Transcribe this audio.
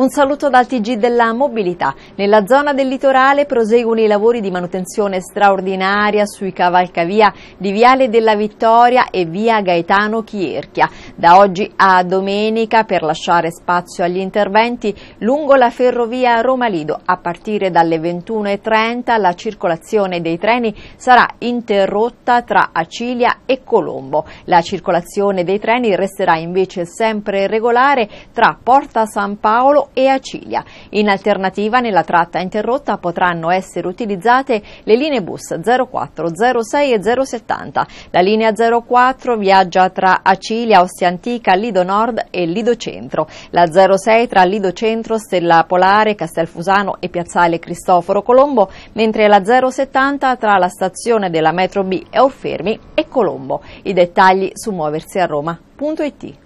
Un saluto dal TG della mobilità. Nella zona del litorale proseguono i lavori di manutenzione straordinaria sui cavalcavia di Viale della Vittoria e via Gaetano Chierchia da oggi a domenica per lasciare spazio agli interventi lungo la ferrovia Roma-Lido. A partire dalle 21.30 la circolazione dei treni sarà interrotta tra Acilia e Colombo. La circolazione dei treni resterà invece sempre regolare tra Porta San Paolo e Acilia. In alternativa nella tratta interrotta potranno essere utilizzate le linee bus 04, 06 e 070. La linea 04 viaggia tra Acilia, ossia Antica, Lido Nord e Lido Centro, la 06 tra Lido Centro, Stella Polare, Castelfusano e Piazzale Cristoforo Colombo, mentre la 070 tra la stazione della metro B e Orfermi e Colombo. I dettagli su muoversiaroma.it.